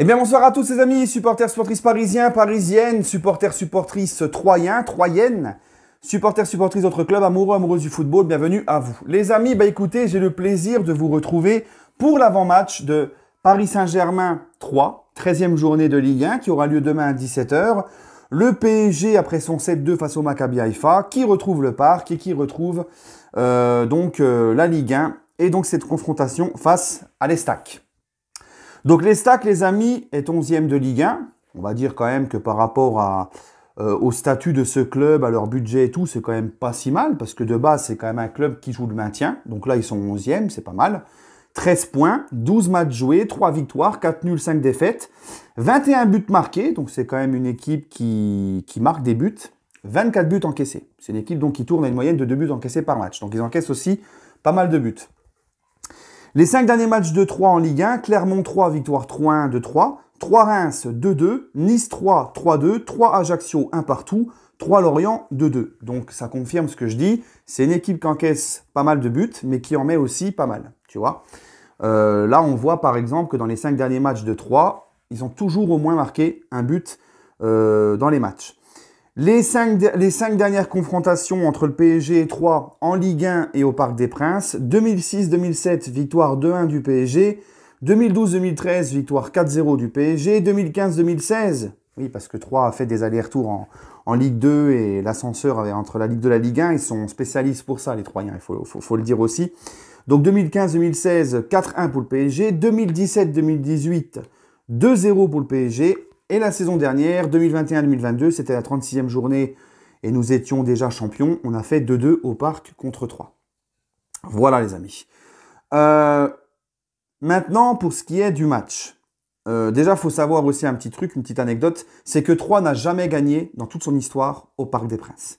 Eh bien, bonsoir à tous, les amis, supporters, supportrices parisiens, parisiennes, supporters, supportrices troyens, troyennes, supporters, supportrices d'autres clubs, amoureux, amoureuses du football, bienvenue à vous. Les amis, bah écoutez, j'ai le plaisir de vous retrouver pour l'avant-match de Paris Saint-Germain 3, 13e journée de Ligue 1, qui aura lieu demain à 17h. Le PSG, après son 7-2 face au Maccabi Haïfa, qui retrouve le parc et qui retrouve euh, donc euh, la Ligue 1, et donc cette confrontation face à l'Estac. Donc les stacks, les amis, est 11e de Ligue 1. On va dire quand même que par rapport à, euh, au statut de ce club, à leur budget et tout, c'est quand même pas si mal, parce que de base, c'est quand même un club qui joue le maintien. Donc là, ils sont 11e, c'est pas mal. 13 points, 12 matchs joués, 3 victoires, 4 nuls, 5 défaites, 21 buts marqués, donc c'est quand même une équipe qui, marque des buts, 24 buts encaissés. C'est une équipe donc qui tourne à une moyenne de 2 buts encaissés par match. Donc ils encaissent aussi pas mal de buts. Les 5 derniers matchs de 3 en Ligue 1, Clermont 3, victoire 3-1 2 3, 3 Reims 2-2, Nice 3, 3-2, 3 Ajaccio 1 partout, 3 Lorient 2-2. Donc ça confirme ce que je dis, c'est une équipe qui encaisse pas mal de buts, mais qui en met aussi pas mal, tu vois. Euh, là, on voit par exemple que dans les 5 derniers matchs de 3, ils ont toujours au moins marqué un but euh, dans les matchs. Les cinq, dernières confrontations entre le PSG et Troyes en Ligue 1 et au Parc des Princes. 2006-2007, victoire 2-1 du PSG. 2012-2013, victoire 4-0 du PSG. 2015-2016, oui, parce que Troyes a fait des allers-retours en, Ligue 2 et l'ascenseur entre la Ligue de la Ligue 1. Ils sont spécialistes pour ça, les Troyens, il faut le dire aussi. Donc 2015-2016, 4-1 pour le PSG. 2017-2018, 2-0 pour le PSG. Et la saison dernière, 2021-2022, c'était la 36e journée et nous étions déjà champions. On a fait 2-2 au parc contre 3. Voilà les amis. Euh, maintenant pour ce qui est du match. Euh, déjà, il faut savoir aussi un petit truc, une petite anecdote, c'est que 3 n'a jamais gagné dans toute son histoire au Parc des Princes.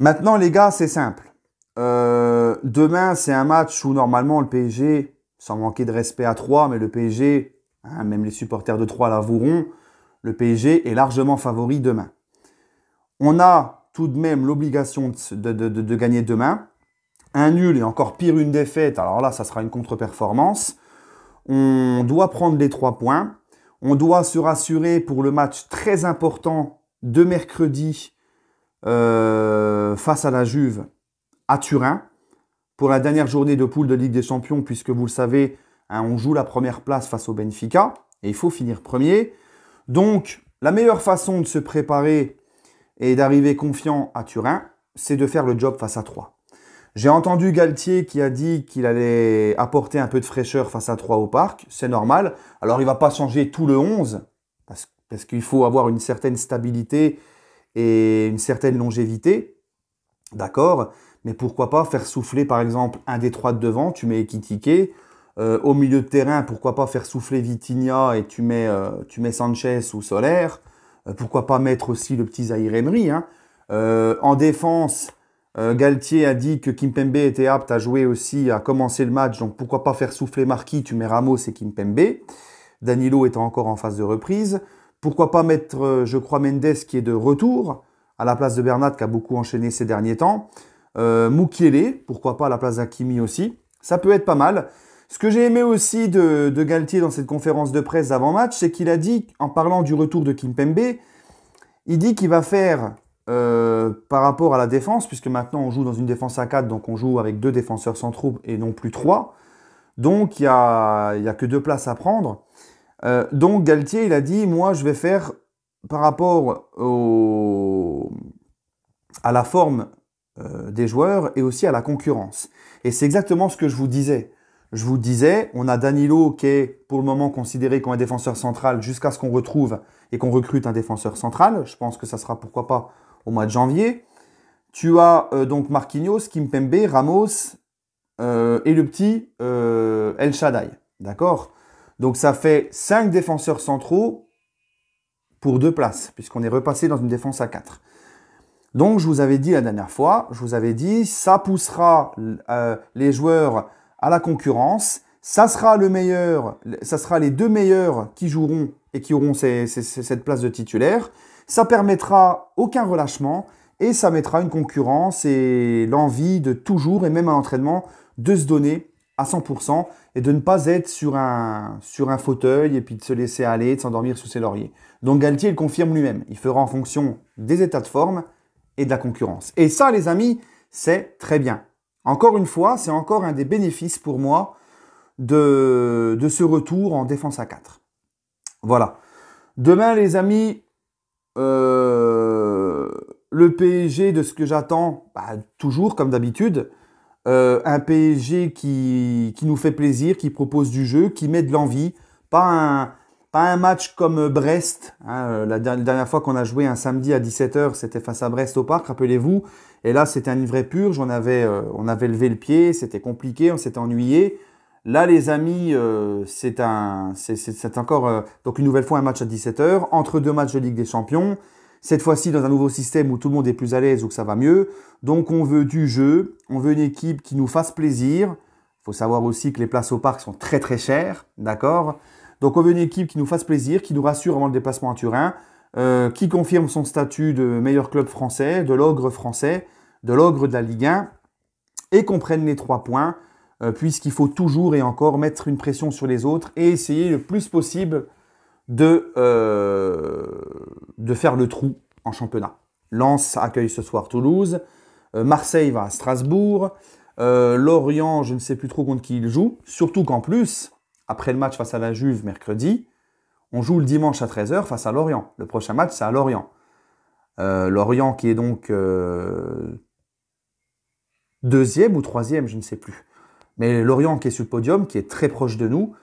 Maintenant les gars, c'est simple. Euh, demain, c'est un match où normalement le PSG, sans manquer de respect à 3, mais le PSG Hein, même les supporters de Troyes l'avoueront, le PSG est largement favori demain. On a tout de même l'obligation de, de, gagner demain. Un nul et encore pire une défaite, alors là, ça sera une contre-performance. On doit prendre les trois points. On doit se rassurer pour le match très important de mercredi euh, face à la Juve à Turin pour la dernière journée de poule de Ligue des Champions, puisque vous le savez, Hein, on joue la première place face au Benfica et il faut finir premier. Donc, la meilleure façon de se préparer et d'arriver confiant à Turin, c'est de faire le job face à 3. J'ai entendu Galtier qui a dit qu'il allait apporter un peu de fraîcheur face à 3 au parc, c'est normal. Alors il ne va pas changer tout le 11, parce, qu'il faut avoir une certaine stabilité et une certaine longévité, d'accord Mais pourquoi pas faire souffler par exemple un des trois de devant, tu mets Ekitike, euh, au milieu de terrain, pourquoi pas faire souffler Vitinha et tu mets, euh, Sanchez ou Soler. Euh, pourquoi pas mettre aussi le petit Zahir Emery. Hein. en défense, Galtier a dit que Kimpembe était apte à jouer aussi, à commencer le match. Donc pourquoi pas faire souffler Marquis, tu mets Ramos et Kimpembe. Danilo étant encore en phase de reprise. Pourquoi pas mettre, je crois, Mendes qui est de retour à la place de Bernard qui a beaucoup enchaîné ces derniers temps. Moukielé, pourquoi pas à la place d'Akimi aussi. Ça peut être pas mal. Ce que j'ai aimé aussi de, Galtier dans cette conférence de presse avant match c'est qu'il a dit, en parlant du retour de Kimpembe, il dit qu'il va faire, euh, par rapport à la défense, puisque maintenant on joue dans une défense à 4, donc on joue avec deux défenseurs sans centraux et non plus trois, donc il n'y a, que deux places à prendre. Euh, donc Galtier, il a dit, moi je vais faire, par rapport à la forme euh, des joueurs et aussi à la concurrence. Et c'est exactement ce que je vous disais. Je vous disais, on a Danilo qui est pour le moment considéré comme un défenseur central jusqu'à ce qu'on retrouve et qu'on recrute un défenseur central. Je pense que ça sera pourquoi pas au mois de janvier. Tu as euh, donc Marquinhos, Kimpembe, Ramos euh, et le petit euh, El Shaddai. D'accord Donc ça fait 5 défenseurs centraux pour deux places, puisqu'on est repassé dans une défense à 4. Donc je vous avais dit la dernière fois, je vous avais dit, ça poussera les joueurs à la concurrence. Ça sera le meilleur, ça sera les deux meilleurs qui joueront et qui auront cette place de titulaire. Ça permettra aucun relâchement et ça mettra une concurrence et l'envie de toujours et même à l'entraînement de se donner à 100% et de ne pas être sur un, sur un fauteuil et puis de se laisser aller, de s'endormir sous ses lauriers. Donc Galtier le confirme lui-même. Il fera en fonction des états de forme et de la concurrence. Et ça, les amis, c'est très bien. Encore une fois, c'est encore un des bénéfices pour moi de, ce retour en défense à 4. Voilà. Demain, les amis, euh, le PSG, de ce que j'attends, bah, toujours comme d'habitude, euh, un PSG qui, qui, nous fait plaisir, qui propose du jeu, qui met de l'envie, pas un, pas un match comme Brest. Hein, euh, la dernière fois qu'on a joué un samedi à 17h, c'était face à Brest au parc, rappelez-vous. Et là, c'était un vraie purge, On avait euh, on avait levé le pied, c'était compliqué, on s'était ennuyé. Là, les amis, euh, c'est un, c'est encore donc une nouvelle fois un match à 17h entre deux matchs de Ligue des Champions. Cette fois-ci, dans un nouveau système où tout le monde est plus à l'aise, où ça va mieux. Donc, on veut du jeu, on veut une équipe qui nous fasse plaisir. Il faut savoir aussi que les places au parc sont très très chères, d'accord donc on veut une équipe qui nous fasse plaisir, qui nous rassure avant le déplacement à Turin, euh, qui confirme son statut de meilleur club français, de l'ogre français, de l'ogre de la Ligue 1, et qu'on prenne les trois points, euh, puisqu'il faut toujours et encore mettre une pression sur les autres et essayer le plus possible de, euh, de faire le trou en championnat. Lens accueille ce soir Toulouse, Marseille va à Strasbourg, Lorient, je ne sais plus trop contre qui il joue, surtout qu'en plus, après le match face à la Juve mercredi. On joue le dimanche à 13h face à Lorient. Le prochain match, c'est à Lorient. Euh, Lorient qui est donc euh, deuxième ou troisième, je ne sais plus. Mais Lorient qui est sur le podium, qui est très proche de nous.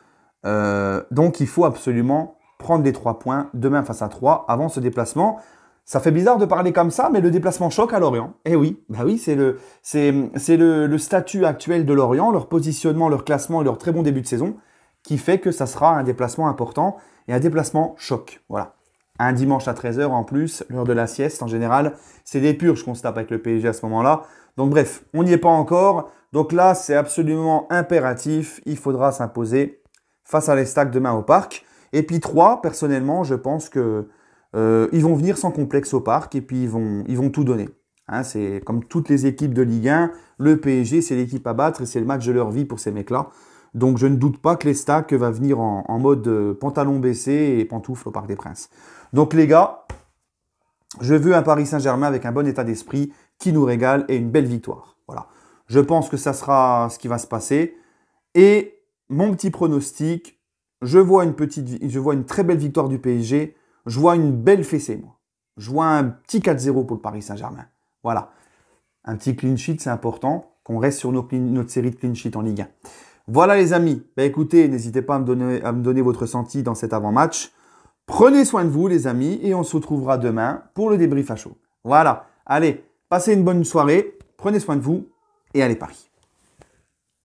Euh, donc il faut absolument prendre les trois points demain face à 3 avant ce déplacement. Ça fait bizarre de parler comme ça, mais le déplacement choque à Lorient. Eh oui, bah oui, c'est le, c'est, le, le statut actuel de Lorient, leur positionnement, leur classement et leur très bon début de saison qui fait que ça sera un déplacement important et un déplacement choc. Voilà. Un dimanche à 13h en plus, l'heure de la sieste en général, c'est des qu'on je tape avec le PSG à ce moment-là. Donc bref, on n'y est pas encore. Donc là, c'est absolument impératif. Il faudra s'imposer face à l'Estac demain au parc. Et puis 3, personnellement, je pense que euh, ils vont venir sans complexe au parc et puis ils vont, ils vont tout donner. Hein, c'est comme toutes les équipes de Ligue 1, le PSG, c'est l'équipe à battre et c'est le match de leur vie pour ces mecs-là. Donc je ne doute pas que les stacks va venir en, mode euh, pantalon baissé et pantoufle au Parc des Princes. Donc les gars, je veux un Paris Saint-Germain avec un bon état d'esprit qui nous régale et une belle victoire. Voilà. Je pense que ça sera ce qui va se passer. Et mon petit pronostic, je vois une, petite, je vois une très belle victoire du PSG. Je vois une belle fessée, moi. Je vois un petit 4-0 pour le Paris Saint-Germain. Voilà. Un petit clean sheet, c'est important. Qu'on reste sur notre série de clean sheet en Ligue 1. Voilà les amis. Bah, écoutez, n'hésitez pas à me, donner, à me donner votre senti dans cet avant-match. Prenez soin de vous les amis et on se retrouvera demain pour le débrief à chaud. Voilà. Allez, passez une bonne soirée, prenez soin de vous et allez Paris.